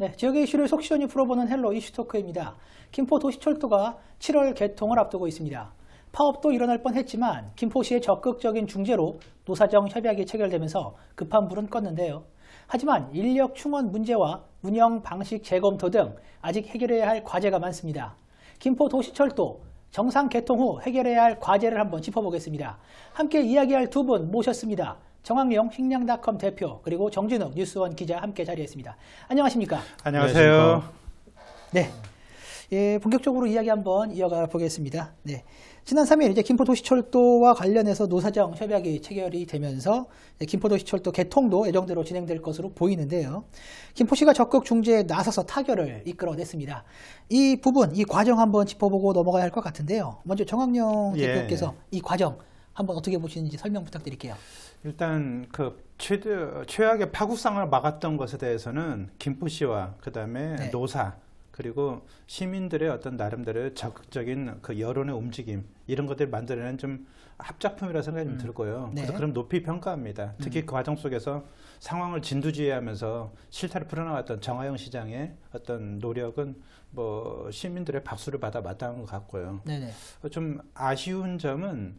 네, 지역의 이슈를 속 시원히 풀어보는 헬로 이슈토크입니다. 김포 도시철도가 7월 개통을 앞두고 있습니다. 파업도 일어날 뻔했지만 김포시의 적극적인 중재로 노사정 협약이 체결되면서 급한 불은 껐는데요. 하지만 인력 충원 문제와 운영 방식 재검토 등 아직 해결해야 할 과제가 많습니다. 김포 도시철도 정상 개통 후 해결해야 할 과제를 한번 짚어보겠습니다. 함께 이야기할 두 분 모셨습니다. 정학용식량닷컴 대표 그리고 정진욱 뉴스원 기자 함께 자리했습니다. 안녕하십니까? 안녕하세요. 네. 예, 본격적으로 이야기 한번 이어가 보겠습니다. 네. 지난 3일 이제 김포도시철도와 관련해서 노사정 협약이 체결이 되면서 김포도시철도 개통도 예정대로 진행될 것으로 보이는데요. 김포시가 적극 중재에 나서서 타결을 이끌어냈습니다. 이 부분, 이 과정 한번 짚어보고 넘어가야 할 것 같은데요. 먼저 정학영 예. 대표께서 예. 이 과정 한번 어떻게 보시는지 설명 부탁드릴게요. 일단 그 최대, 최악의 파국상을 막았던 것에 대해서는 김포시와 그다음에 네. 노사 그리고 시민들의 어떤 나름대로 적극적인 그 여론의 움직임 이런 것들을 만들어낸 좀 합작품이라 생각이 음. 들고요. 그래서 네. 그럼 높이 평가합니다. 특히 음. 그 과정 속에서 상황을 진두지휘하면서 실타를 풀어나갔던 정하영 시장의 어떤 노력은 뭐 시민들의 박수를 받아 마땅한 것 같고요. 네네. 좀 아쉬운 점은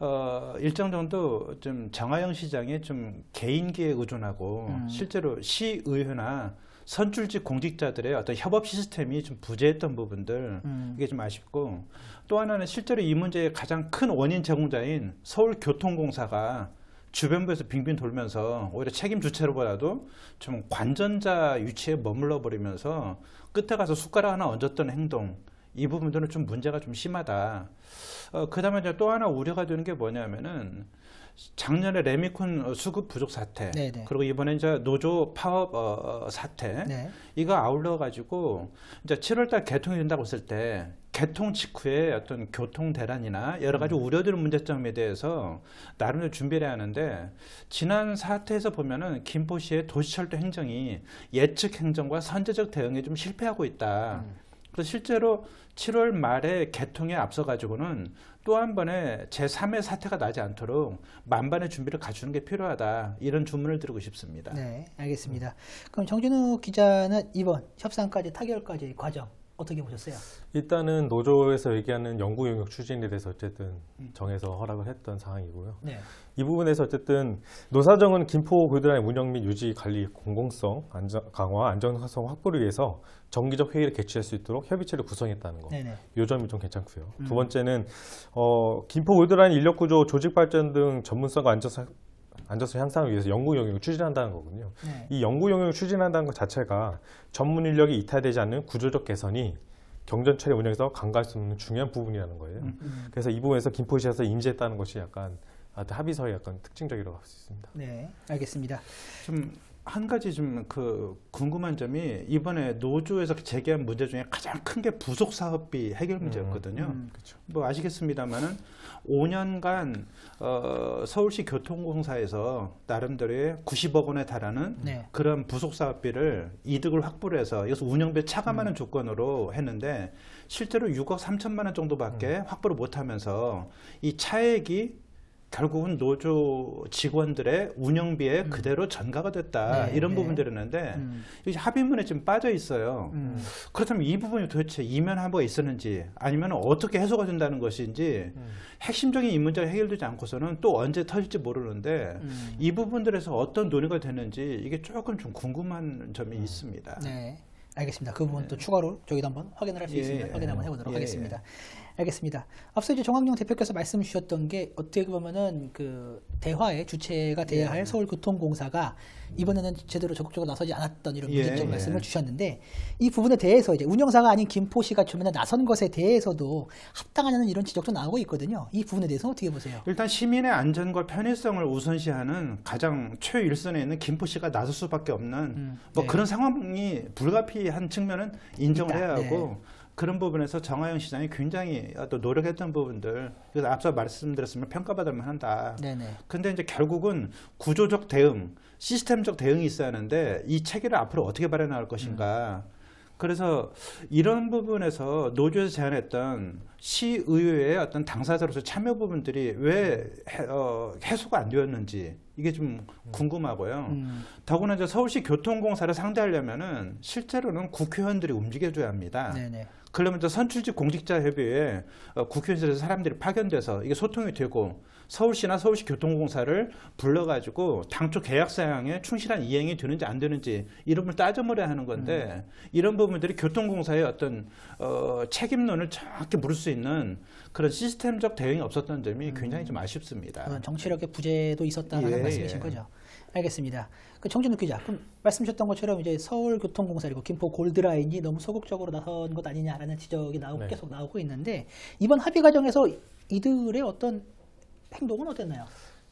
어, 일정 정도 좀 정하영 시장이 좀 개인기에 의존하고 음. 실제로 시의회나 선출직 공직자들의 어떤 협업 시스템이 좀 부재했던 부분들 음. 이게 좀 아쉽고 또 하나는 실제로 이 문제의 가장 큰 원인 제공자인 서울교통공사가 주변부에서 빙빙 돌면서 오히려 책임 주체로보다도 좀 관전자 위치에 머물러 버리면서 끝에 가서 숟가락 하나 얹었던 행동 이 부분들은 좀 문제가 좀 심하다. 어, 그 다음에 이제 또 하나 우려가 되는 게 뭐냐면은 작년에 레미콘 수급 부족 사태 네네. 네. 그리고 이번에 이제 노조 파업 어, 어 사태 네. 이거 아울러 가지고 이제 7월달 개통이 된다고 했을 때 개통 직후에 어떤 교통 대란이나 여러 가지 음. 우려되는 문제점에 대해서 나름대로 준비를 해야 하는데 지난 사태에서 보면은 김포시의 도시철도 행정이 예측 행정과 선제적 대응에 좀 실패하고 있다. 음. 그래서 실제로 7월 말에 개통에 앞서 가지고는 또 한번에 제3의 사태가 나지 않도록 만반의 준비를 갖추는 게 필요하다. 이런 주문을 드리고 싶습니다. 네, 알겠습니다. 그럼 정준우 기자는 이번 협상까지 타결까지 과정 어떻게 보셨어요? 일단은 노조에서 얘기하는 연구 영역 추진에 대해서 어쨌든 음. 정해서 허락을 했던 상황이고요. 네. 이 부분에서 어쨌든 노사정은 김포 교대단의 운영 및 유지 관리 공공성 안전 강화 안정성 확보를 위해서 정기적 회의를 개최할 수 있도록 협의체를 구성했다는 거. 네네. 요 점이 좀 괜찮고요. 음. 두 번째는 어, 김포 교대단 인력 구조, 조직 발전 등 전문성과 안정성 안전성 향상을 위해서 연구 영역을 추진한다는 거군요. 네. 이 연구 영역을 추진한다는 것 자체가 전문 인력이 이탈되지 않는 구조적 개선이 경전 처리 운영에서 강가할 수 있는 중요한 부분이라는 거예요. 음. 음. 그래서 이 부분에서 김포시에서 인지했다는 것이 약간 합의서의 약간 특징적이라고 할 수 있습니다. 네, 알겠습니다. 좀한 가지 좀 그 궁금한 점이 이번에 노조에서 제기한 문제 중에 가장 큰 게 부속 사업비 해결 문제였거든요. 음, 음, 뭐 아시겠습니다만은 5년간 어, 서울시 교통공사에서 나름대로의 90억 원에 달하는 네. 그런 부속 사업비를 이득을 확보를 해서 이것을 운영비 차감하는 음. 조건으로 했는데 실제로 6억 3천만 원 정도밖에 음. 확보를 못하면서 이 차액이 결국은 노조 직원들의 운영비에 음. 그대로 전가가 됐다 네, 이런 네. 부분들이었는데 음. 합의문에 지금 빠져 있어요. 음. 그렇다면 이 부분이 도대체 이면 한보가 있었는지 아니면 어떻게 해소가 된다는 것인지 음. 핵심적인 이 문제가 해결되지 않고서는 또 언제 터질지 모르는데 음. 이 부분들에서 어떤 논의가 되는지 이게 조금 좀 궁금한 점이 음. 있습니다. 네, 알겠습니다. 그 부분 또 네. 추가로 저기도 한번 확인을 할 수있으니 예, 확인 한번 해보도록 예, 하겠습니다. 예. 알겠습니다. 앞서 이제 정학용 대표께서 말씀 주셨던 게 어떻게 보면은 그 대화의 주체가 돼야 예. 할 서울교통공사가 이번에는 제대로 적극적으로 나서지 않았던 이런 예, 문제점 예. 말씀을 주셨는데 이 부분에 대해서 이제 운영사가 아닌 김포시가 주변에 나선 것에 대해서도 합당하냐는 이런 지적도 나오고 있거든요. 이 부분에 대해서 어떻게 보세요? 일단 시민의 안전과 편의성을 우선시하는 가장 최일선에 있는 김포시가 나설 수밖에 없는 음, 뭐 네. 그런 상황이 불가피한 측면은 인정을 있다. 해야 하고 네. 그런 부분에서 정하영 시장이 굉장히 또 노력했던 부분들 그래서 앞서 말씀드렸으면 평가받을만 한다. 네네. 근데 이제 결국은 구조적 대응, 시스템적 대응이 있어야 하는데 이 체계를 앞으로 어떻게 발현할 것인가. 음. 그래서 이런 부분에서 노조에서 제안했던 시의회의 어떤 당사자로서 참여 부분들이 왜 해, 어, 해소가 안 되었는지 이게 좀 궁금하고요. 음. 더구나 이제 서울시 교통공사를 상대하려면은 실제로는 국회의원들이 움직여줘야 합니다. 네네. 그러면 이제 선출직 공직자 협의회 어, 국회의원실에서 사람들이 파견돼서 이게 소통이 되고 서울시나 서울시 교통공사를 불러가지고 당초 계약 사항에 충실한 이행이 되는지 안 되는지 이런 걸 따져보려 하는 건데 음. 이런 부분들이 교통공사의 어떤 어, 책임론을 정확히 물을 수 있는 그런 시스템적 대응이 없었던 점이 음. 굉장히 좀 아쉽습니다. 정치력의 부재도 있었다는 예, 말씀이신 예. 거죠. 알겠습니다. 그 청진욱 기자, 그럼 말씀 주셨던 것처럼 이제 서울교통공사 그리고 김포 골드라인이 너무 소극적으로 나선 것 아니냐라는 지적이 나오 네. 계속 나오고 있는데 이번 합의 과정에서 이들의 어떤 행동은 어땠나요?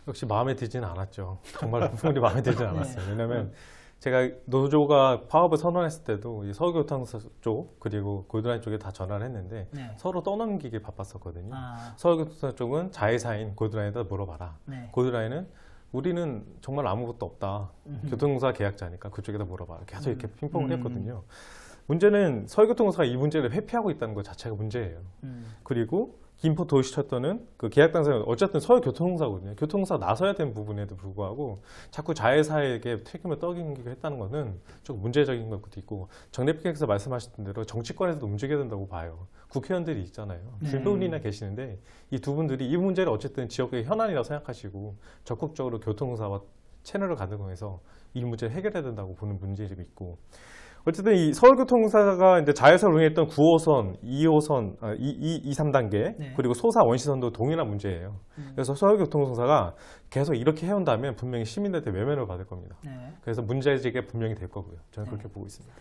역시 마음에 들진 않았죠. 정말 부모님 마음에 들진 네. 않았어요. 네. 왜냐하면 제가 노조가 파업을 선언했을 때도 이 서교탕 쪽 그리고 골드라인 쪽에 다 전화를 했는데 네. 서로 떠넘기기 바빴었거든요. 아. 서교탕 쪽은 자회사인 골드라인에다 물어봐라. 네. 골드라인은 우리는 정말 아무것도 없다. 음흠. 교통사 계약자니까 그쪽에다 물어봐라. 계속 이렇게 음. 핑퐁을 음. 했거든요. 문제는 서울교통사가이 문제를 회피하고 있다는 것 자체가 문제예요. 음. 그리고 김포 도시철도는 그 계약 당사자 어쨌든 서울 교통공사거든요. 교통공사 나서야 되는 부분에도 불구하고 자꾸 자회사에게 책임을 떠넘기고 했다는 것은 조금 문제적인 것도 있고 정 대표께서 말씀하셨던 대로 정치권에서도 움직여야 된다고 봐요. 국회의원들이 있잖아요. 불도인이나 네. 계시는데 이 두 분들이 이 문제를 어쨌든 지역의 현안이라고 생각하시고 적극적으로 교통공사와 채널을 가동해서 이 문제를 해결해야 된다고 보는 문제점이 있고 어쨌든 이 서울교통공사가 이제 자회사를 운영했던 9호선, 2호선, 아, 2, 2, 2 3단계 네. 그리고 소사 원시선도 동일한 문제예요. 음. 그래서 서울교통공사가 계속 이렇게 해온다면 분명히 시민들한테 외면을 받을 겁니다. 네. 그래서 문제제기가 분명히 될 거고요. 저는 네. 그렇게 보고 있습니다.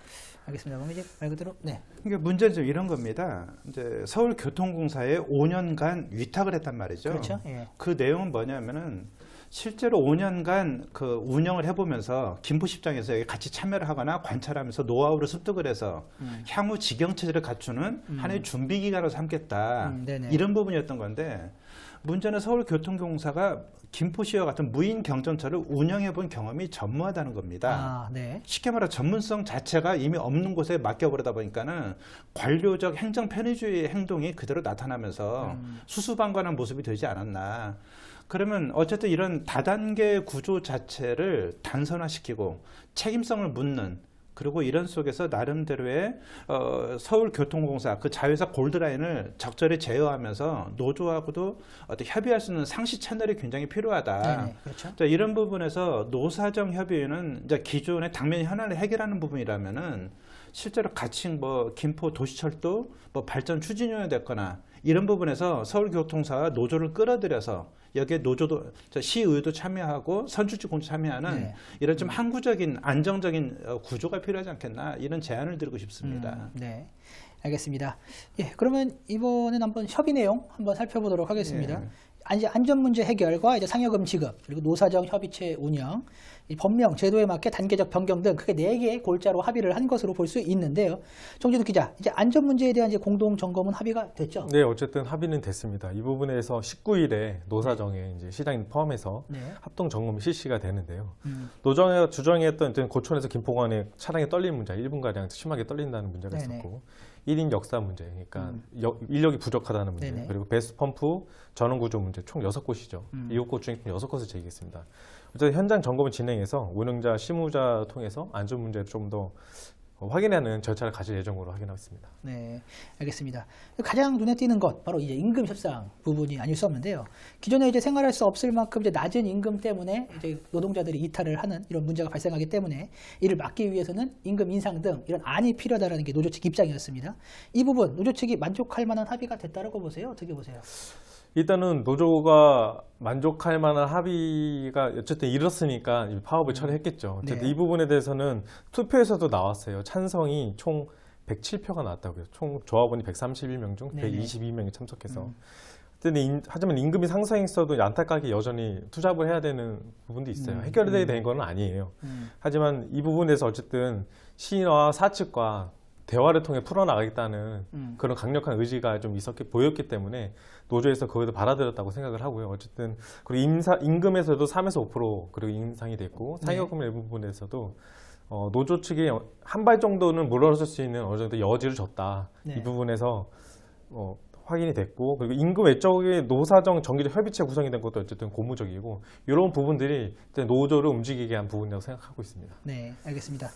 알겠습니다. 그럼 이제 말 그대로 네. 그러 그러니까 문제는 좀 이런 겁니다. 이제 서울교통공사에 5년간 위탁을 했단 말이죠. 그렇죠. 예. 그 내용은 뭐냐면은 실제로 5년간 그 운영을 해보면서 김포시장에서 같이 참여를 하거나 관찰하면서 노하우를 습득을 해서 음. 향후 직영체제를 갖추는 음. 하나의 준비기간으로 삼겠다. 음, 이런 부분이었던 건데 문제는 서울교통공사가 김포시와 같은 무인 경전철을 운영해 본 경험이 전무하다는 겁니다. 아, 네. 쉽게 말해 전문성 자체가 이미 없는 곳에 맡겨버리다 보니까는 관료적 행정 편의주의 행동이 그대로 나타나면서 음. 수수방관한 모습이 되지 않았나. 그러면 어쨌든 이런 다단계 구조 자체를 단선화시키고 책임성을 묻는 그리고 이런 속에서 나름대로의 어, 서울교통공사 그 자회사 골드라인을 적절히 제어하면서 노조하고도 어떤 협의할 수 있는 상시 채널이 굉장히 필요하다. 네네, 네, 그렇죠. 자, 이런 부분에서 노사정 협의회는 이제 기존의 당면 현안을 해결하는 부분이라면은 실제로 같이 뭐 김포 도시철도 뭐 발전 추진위원회 됐거나 이런 부분에서 서울교통사와 노조를 끌어들여서 여기에 노조도 시의회도 참여하고 선출직 공조 참여하는 네. 이런 좀 항구적인 음. 안정적인 어, 구조가 필요하지 않겠나 이런 제안을 드리고 싶습니다. 음, 네. 알겠습니다. 예, 그러면 이번엔 한번 협의 내용 한번 살펴보도록 하겠습니다. 예. 안전 문제 해결과 이제 상여금 지급 그리고 노사정 협의체 운영 법령 제도에 맞게 단계적 변경 등 크게 네 개의 골자로 합의를 한 것으로 볼 수 있는데요. 정진욱 기자, 이제 안전 문제에 대한 이제 공동 점검은 합의가 됐죠? 네, 어쨌든 합의는 됐습니다. 이 부분에서 19일에 노사정에 이제 시장 포함해서 네. 합동 점검 실시가 되는데요. 음. 노정에 주장했던 고촌에서 김포간의 차량이 떨리는 문제, 1분 가량 심하게 떨린다는 문제가 있었고. 1인 역사 문제, 그러니까 음. 여, 인력이 부족하다는 문제, 네네. 그리고 베스트 펌프 전원 구조 문제 총6 곳이죠. 음. 이곳 곳 중에 6 곳을 제기했습니다. 현장 점검을 진행해서 운영자, 실무자 통해서 안전 문제를 좀더 어, 확인하는 절차를 가질 예정으로 확인하고 있습니다. 네, 알겠습니다. 가장 눈에 띄는 것 바로 이제 임금 협상 부분이 아닐 수 없는데요. 기존에 이제 생활할 수 없을 만큼 이제 낮은 임금 때문에 이제 노동자들이 이탈을 하는 이런 문제가 발생하기 때문에 이를 막기 위해서는 임금 인상 등 이런 안이 필요하다는게 노조 측 입장이었습니다. 이 부분 노조 측이 만족할 만한 합의가 됐다라고 보세요. 어떻게 보세요? 일단은 노조가 만족할 만한 합의가 어쨌든 이뤘으니까 파업을 음. 처리했겠죠. 어쨌든 네. 이 부분에 대해서는 투표에서도 나왔어요. 찬성이 총 107표가 나왔다고요. 총 조합원이 131명 중 122명이 참석해서. 음. 인, 하지만 임금이 상승했어도 안타깝게 여전히 투잡을 해야 되는 부분도 있어요. 음, 해결이 게된 음. 거는 아니에요. 음. 하지만 이 부분에서 어쨌든 시와 인 사측과 대화를 통해 풀어나가겠다는 음. 그런 강력한 의지가 좀 있었기 보였기 때문에 노조에서 거기서 받아들였다고 생각을 하고요. 어쨌든 그리고 임사 임금에서도 3에서 5% 그리고 인상이 됐고 사기금 네. 일부 분에서도 어, 노조 측이 한 발 정도는 물러설 수 있는 어느 정도 여지를 줬다. 네. 이 부분에서 어, 확인이 됐고 그리고 임금 외적의 노사정 정기적 협의체 구성이 된 것도 어쨌든 고무적이고 이런 부분들이 노조를 움직이게 한 부분이라고 생각하고 있습니다. 네, 알겠습니다.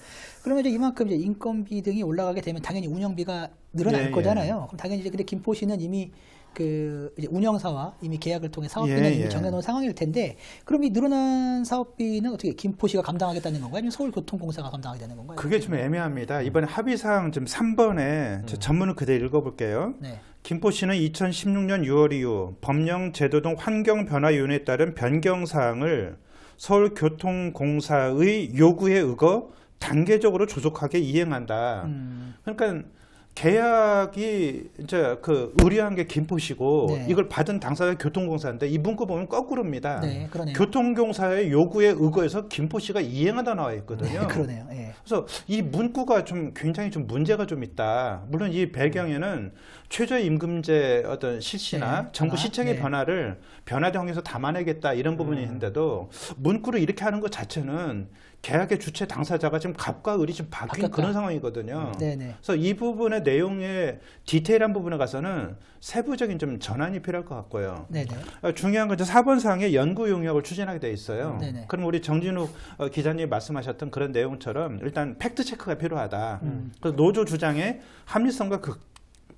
그러면 이제 이만큼 이제 인건비 등이 올라가게 되면 당연히 운영비가 늘어날 네, 예, 거잖아요. 예. 그럼 당연히 이제 근데 김포시는 이미 그 이제 운영사와 이미 계약을 통해 사업비는 예, 이미 예. 정해놓은 상황일 텐데 그럼 이 늘어난 사업비는 어떻게 김포시가 감당하겠다는 건가요? 아니면 서울교통공사가 감당하게 되는 건가요? 그게 좀 애매합니다. 이번에 합의사항 좀 3번에 음. 전문을 그대로 읽어볼게요. 네. 김포시는 2016년 6월 이후 법령 제도 등 환경 변화 요인에 따른 변경 사항을 서울교통공사의 요구에 의거 단계적으로 조속하게 이행한다. 음. 그러니까 계약이 이제 그 의뢰한 게 김포시고 네. 이걸 받은 당사자 교통공사인데 이 문구 보면 거꾸로입니다. 네, 그러네요. 교통공사의 요구에 의거해서 김포시가 이행하다 나와 있거든요. 네, 그러네요. 예. 그래서 이 문구가 좀 굉장히 좀 문제가 좀 있다. 물론 이 배경에는 최저임금제 어떤 실시나 네, 정부 시청의 네. 변화를 변화정에서 담아내겠다 이런 부분이 음. 있는데도 문구를 이렇게 하는 것 자체는 계약의 주체 당사자가 지금 갑과 을이 지금 바뀐 바뀌었 그런 상황이거든요. 음, 네네. 그래서 이 부분의 내용의 디테일한 부분에 가서는 세부적인 좀 전환이 필요할 것 같고요. 네네. 그러니까 중요한 건 이제 4번 사항에 연구 용역을 추진하게 돼 있어요. 네네. 그럼 우리 정진욱 어, 기자님이 말씀하셨던 그런 내용처럼 일단 팩트 체크가 필요하다. 음. 그래서 노조 주장의 합리성과 그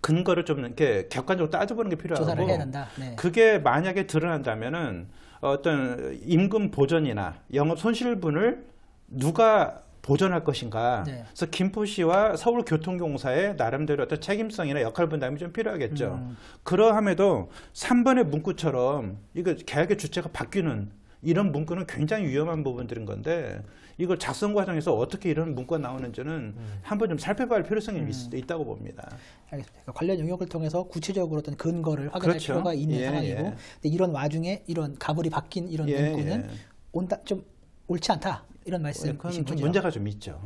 근거를 좀 이렇게 객관적으로 따져보는 게 필요하고 조사를 해야 된다. 네. 그게 만약에 드러난다면은 어떤 임금 보전이나 영업 손실분을 누가 보존할 것인가. 네. 그래서 김포시와 서울교통공사의 나름대로 어떤 책임성이나 역할 분담이 좀 필요하겠죠. 음. 그러함에도 3번의 문구처럼 이거 계약의 주체가 바뀌는 이런 문구는 굉장히 위험한 부분들인 건데 이걸 작성 과정에서 어떻게 이런 문구가 나오는지는 음. 한번 좀 살펴봐야 할 필요성이 음. 있, 다고 봅니다. 알겠습니다. 그러니까 관련 용역을 통해서 구체적으로 어떤 근거를 확인할 그렇죠. 필요가 있는 예, 상황이고 예. 근데 이런 와중에 이런 가불이 바뀐 이런 예, 문구는 예. 온다 좀 옳지 않다. 이런 말씀이신 어, 거죠? 좀 문제가 좀 있죠.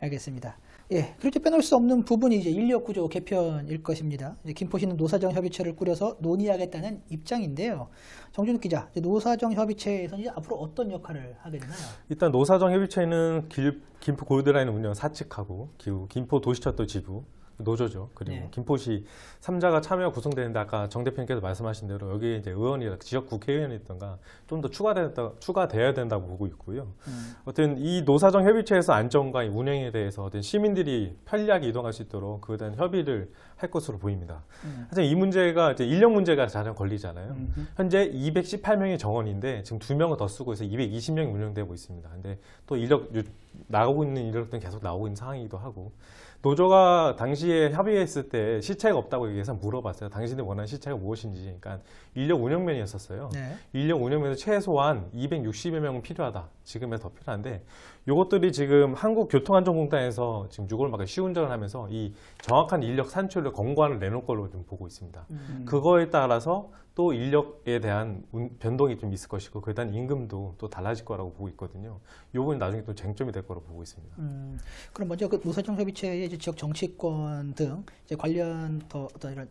알겠습니다. 예, 그렇게 빼놓을 수 없는 부분이 이제 인력 구조 개편일 것입니다. 김포시는 노사정 협의체를 꾸려서 논의하겠다는 입장인데요. 정준욱 기자, 노사정 협의체에서는 앞으로 어떤 역할을 하게 되나요? 일단 노사정 협의체는 김포 골드라인 운영 사측하고 김포 도시철도 지부 노조죠. 그리고 네. 김포시 삼자가 참여 구성되는데 아까 정 대표님께서 말씀하신 대로 여기 이제 의원이라 지역 국회의원이던가 좀 더 추가된다 추가돼야 된다고 보고 있고요. 음. 어떤 이 노사정 협의체에서 안정과 운영에 대해서 어떤 시민들이 편리하게 이동할 수 있도록 그에 대한 협의를 할 것으로 보입니다. 음. 하지만 이 문제가 이제 인력 문제가 가장 걸리잖아요. 음. 현재 218명의 정원인데 지금 두 명을 더 쓰고 있어 220명이 운영되고 있습니다. 근데 또 인력 나가고 있는 인력들은 계속 나오고 있는 상황이기도 하고 노조가 당시에 협의했을때 시차가 없다고 얘기해서 물어봤어요. 당신이 원하는 시차가 무엇인지. 그러니까 인력 운영면이었었어요. 네. 인력 운영면에서 최소한 260여 명은 필요하다. 지금에 더 필요한데 이것들이 지금 한국교통안전공단에서 지금 6월 막에 시운전을 하면서 이 정확한 인력 산출을 권고안을 내놓을 걸로 좀 보고 있습니다. 음. 그거에 따라서 또 인력에 대한 변동이 좀 있을 것이고 그에 대한 임금도 또 달라질 거라고 보고 있거든요. 이 부분이 나중에 또 쟁점이 될 거라고 보고 있습니다. 음, 그럼 먼저 그 노사정 협의체의 지역 정치권 등 관련 더 어떤 이런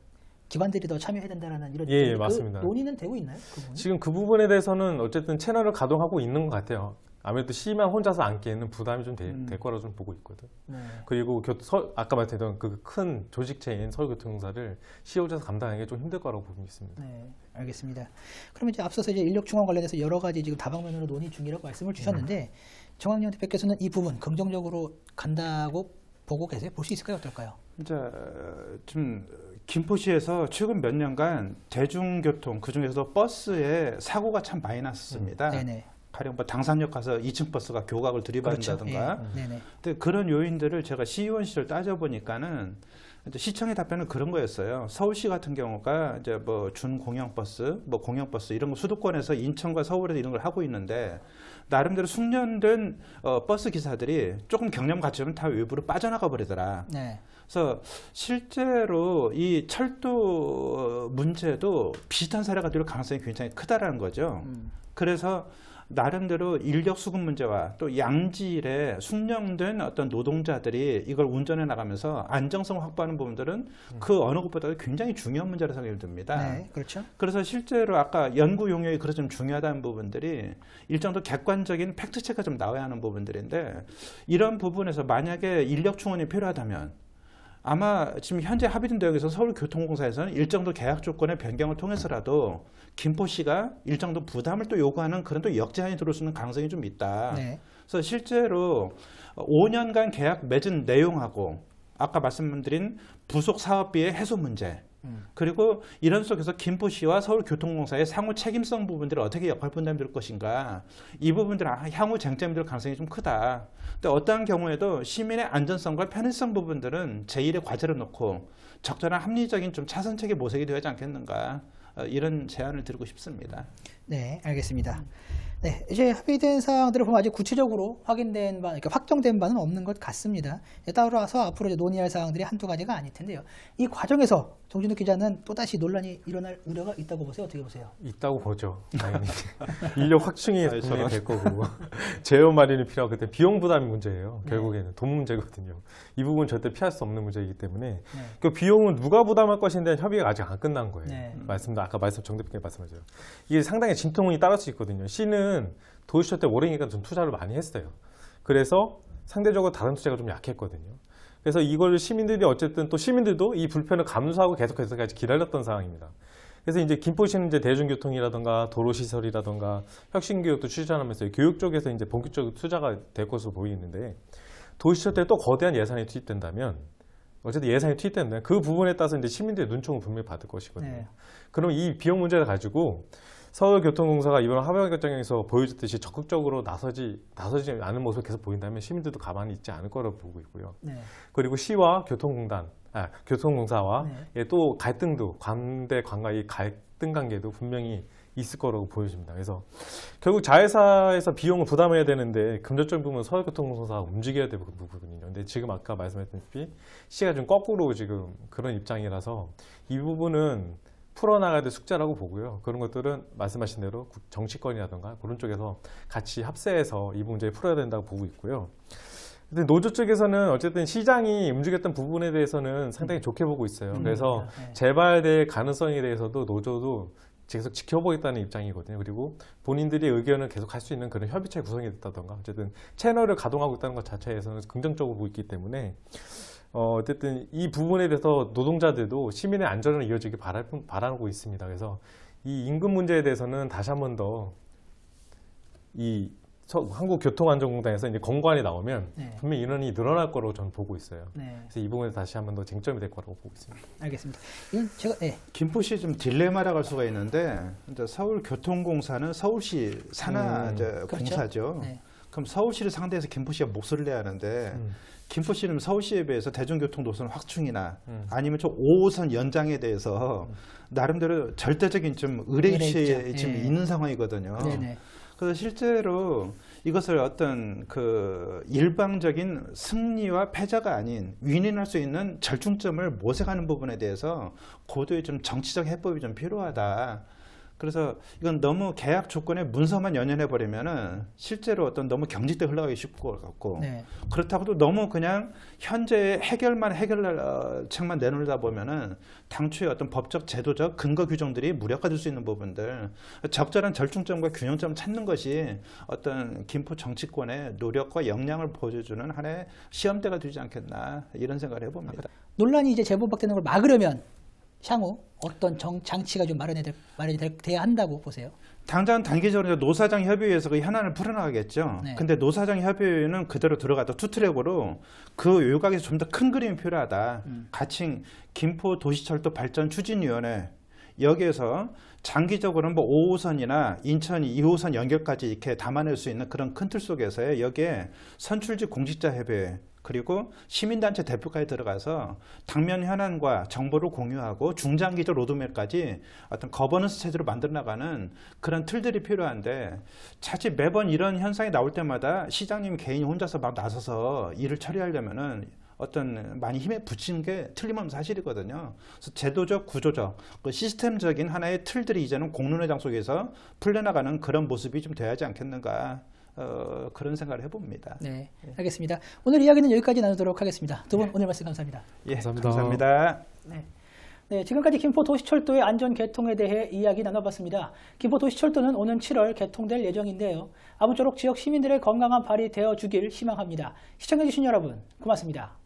기반들이 더 참여해야 된다라는 이런 예, 예 그 맞습니다. 그 논의는 되고 있나요? 그 지금 그 부분에 대해서는 어쨌든 채널을 가동하고 있는 것 같아요. 아무래도 C만 혼자서 앉기에는 부담이 좀 되, 음. 될 거라고 좀 보고 있거든. 네. 그리고 그 서, 아까 말했던 그 큰 조직체인 서울교통공사를 C 혼자서 감당하는 게좀 힘들 거라고 보고 있습니다. 네. 알겠습니다. 그럼 이제 앞서서 이제 인력 충원 관련해서 여러 가지 지금 다방면으로 논의 중이라고 말씀을 음. 주셨는데 음. 정학영 대표께서는 이 부분 긍정적으로 간다고 보고 계세요? 볼 수 있을까요? 어떨까요? 이제 어, 지금 김포시에서 최근 몇 년간 대중교통 그중에서도 버스에 사고가 참 많이 났습니다. 음. 네네. 가령 뭐 당산역 가서 2층 버스가 교각을 들이받는다든가. 그렇죠. 예. 근데 그런 요인들을 제가 시의원 실을 따져보니까는 시청의 답변은 그런 거였어요. 서울시 같은 경우가 이제 뭐 준공영버스, 뭐 공영버스 이런 거 수도권에서 인천과 서울에서 이런 걸 하고 있는데 나름대로 숙련된 어, 버스 기사들이 조금 경력 갖추면 다 외부로 빠져나가 버리더라. 네. 그래서 실제로 이 철도 문제도 비슷한 사례가 될 가능성이 굉장히 크다라는 거죠. 음. 그래서 나름대로 인력 수급 문제와 또양질의 숙련된 어떤 노동자들이 이걸 운전해 나가면서 안정성 확보하는 부분들은 음. 그 어느 것보다도 굉장히 중요한 문제라 생각이 듭니다. 네, 그렇죠. 그래서 실제로 아까 연구 용역이 그래서 좀 중요하다는 부분들이 일정도 객관적인 팩트 체크가 좀 나와야 하는 부분들인데 이런 부분에서 만약에 인력 충원이 필요하다면 아마 지금 현재 합의된 대용에서 서울교통공사에서는 일정도 계약 조건의 변경을 통해서라도 김포시가 일정도 부담을 또 요구하는 그런 또 역제한이 들어올 수 있는 가능성이 좀 있다. 네. 그래서 실제로 5년간 계약 맺은 내용하고 아까 말씀드린 부속 사업비의 해소 문제 음. 그리고 이런 속에서 김포시와 서울교통공사의 상호 책임성 부분들을 어떻게 역할 분담될 것인가 이 부분들은 아, 향후 쟁점이 될 가능성이 좀 크다. 근데 어떠한 경우에도 시민의 안전성과 편의성 부분들은 제1의 과제를 놓고 적절한 합리적인 좀 차선책의 모색이 되어야 하지 않겠는가 어, 이런 제안을 드리고 싶습니다. 네, 알겠습니다. 네, 이제 합의된 사항들을 보면 아직 구체적으로 확인된 바, 그러니까 확정된 바는 없는 것 같습니다. 따라서 앞으로 이제 논의할 사항들이 한두 가지가 아닐 텐데요. 이 과정에서 정진욱 기자는 또다시 논란이 일어날 우려가 있다고 보세요? 어떻게 보세요? 있다고 보죠. 인력 확충이 분명히 될 거고 제어 마련이 필요하고 그때 비용 부담이 문제예요. 네. 결국에는 네. 돈 문제거든요. 이 부분 절대 피할 수 없는 문제이기 때문에 네. 그 비용은 누가 부담할 것인데 협의가 아직 안 끝난 거예요. 네. 말씀도 아까 말씀 정대표님 말씀하셨죠. 이게 상당히 진통이 따를 수 있거든요. 씨는 때는 도시초 때 오래니까 좀 투자를 많이 했어요. 그래서 상대적으로 다른 투자가 좀 약했거든요. 그래서 이걸 시민들이 어쨌든 또 시민들도 이 불편을 감수하고 계속해서까지 기다렸던 상황입니다. 그래서 이제 김포시는 이제 대중교통이라든가 도로시설이라든가 혁신교육도 추진하면서 교육 쪽에서 이제 본격적으로 투자가 될 것으로 보이는데 도시철 때 또 거대한 예산이 투입된다면 어쨌든 예산이 투입된다면 그 부분에 따라서 이제 시민들의 눈총을 분명히 받을 것이거든요. 네. 그럼 이 비용 문제를 가지고 서울교통공사가 이번 하방결정에서 보여줬듯이 적극적으로 나서지 나서지 않은 모습을 계속 보인다면 시민들도 가만히 있지 않을 거라고 보고 있고요. 네. 그리고 시와 교통공단, 아, 교통공사와 네. 예, 또 갈등도 관대 관과의 갈등 관계도 분명히 있을 거라고 보여집니다. 그래서 결국 자회사에서 비용을 부담해야 되는데 금전적인 부분은 서울교통공사가 움직여야 되는 부분이거든요. 근데 지금 아까 말씀했듯이 하 시가 좀 거꾸로 지금 그런 입장이라서 이 부분은 풀어나가야 될 숙제라고 보고요. 그런 것들은 말씀하신 대로 정치권이라든가 그런 쪽에서 같이 합세해서 이 문제 풀어야 된다고 보고 있고요. 근데 노조 쪽에서는 어쨌든 시장이 움직였던 부분에 대해서는 상당히 좋게 보고 있어요. 음, 그래서 그렇죠. 네. 재발될 가능성에 대해서도 노조도 계속 지켜보겠다는 입장이거든요. 그리고 본인들이 의견을 계속 할 수 있는 그런 협의체 구성이 됐다던가 어쨌든 채널을 가동하고 있다는 것 자체에서는 긍정적으로 보이기 때문에 어, 어쨌든 이 부분에 대해서 노동자들도 시민의 안전을 이어주길바라 바라고 있습니다. 그래서 이 임금 문제에 대해서는 다시 한 번더 이 한국교통안전공단에서 이제 건관이 나오면 네. 분명히 인원이 늘어날 거로 저는 보고 있어요. 네. 그래서 이 부분에서 다시 한 번 더 쟁점이 될 거라고 보고 있습니다. 알겠습니다. 제가, 네. 김포시 좀 딜레마라고 할 수가 있는데 서울교통공사는 서울시 산하 음, 공사 그렇죠? 네. 그럼 서울시를 상대해서 김포시가 목소리를 내야 하는데 음. 김포시는 서울시에 비해서 대중교통 노선 확충이나 음. 아니면 저 5호선 연장에 대해서 음. 나름대로 절대적인 좀의뢰의식 지금 예. 있는 상황이거든요. 네네. 그래서 실제로 이것을 어떤 그 일방적인 승리와 패자가 아닌 윈윈할 수 있는 절충점을 모색하는 부분에 대해서 고도의 좀 정치적 해법이 좀 필요하다. 그래서 이건 너무 계약 조건에 문서만 연연해 버리면은 실제로 어떤 너무 경직돼 흘러가기 쉽고 같고 네. 그렇다고 도 너무 그냥 현재 해결만 해결책만 어, 내놓다 보면은 당초에 어떤 법적 제도적 근거 규정들이 무력화될 수 있는 부분들 적절한 절충점과 균형점 찾는 것이 어떤 김포 정치권의 노력과 역량을 보여주는 하나의 시험대가 되지 않겠나 이런 생각을 해봅니다. 논란이 이제 제보받게 되는 걸 막으려면 향후 어떤 정, 장치가 좀 마련이, 될, 마련이 될, 돼야 한다고 보세요? 당장 단기적으로 노사장 협의회에서 그 현안을 풀어나가겠죠. 네. 근데 노사장 협의회는 그대로 들어가도 투트랙으로 그 요각에서 좀 더 큰 그림이 필요하다. 음. 가칭 김포 도시철도 발전 추진위원회 여기에서 장기적으로는 뭐 5호선이나 인천 2호선 연결까지 이렇게 담아낼 수 있는 그런 큰 틀 속에서의 여기에 선출직 공직자 협의회 그리고 시민단체 대표까지 들어가서 당면 현안과 정보를 공유하고 중장기적 로드맵까지 어떤 거버넌스 체제로 만들어 나가는 그런 틀들이 필요한데 자칫 매번 이런 현상이 나올 때마다 시장님 개인 이 혼자서 막 나서서 일을 처리하려면은 어떤 많이 힘에 붙이는 게 틀림없는 사실이거든요. 그래서 제도적, 구조적, 그 시스템적인 하나의 틀들이 이제는 공론회장 속에서 풀려나가는 그런 모습이 좀 돼야 하지 않겠는가. 어, 그런 생각을 해봅니다. 네, 예. 알겠습니다. 오늘 이야기는 여기까지 나누도록 하겠습니다. 두분 네. 예. 오늘 말씀 감사합니다. 예, 감사합니다. 감사합니다. 네. 네, 지금까지 김포 도시철도의 안전 개통에 대해 이야기 나눠봤습니다. 김포 도시철도는 오는 7월 개통될 예정인데요. 아무쪼록 지역 시민들의 건강한 발이 되어주길 희망합니다. 시청해주신 여러분, 고맙습니다.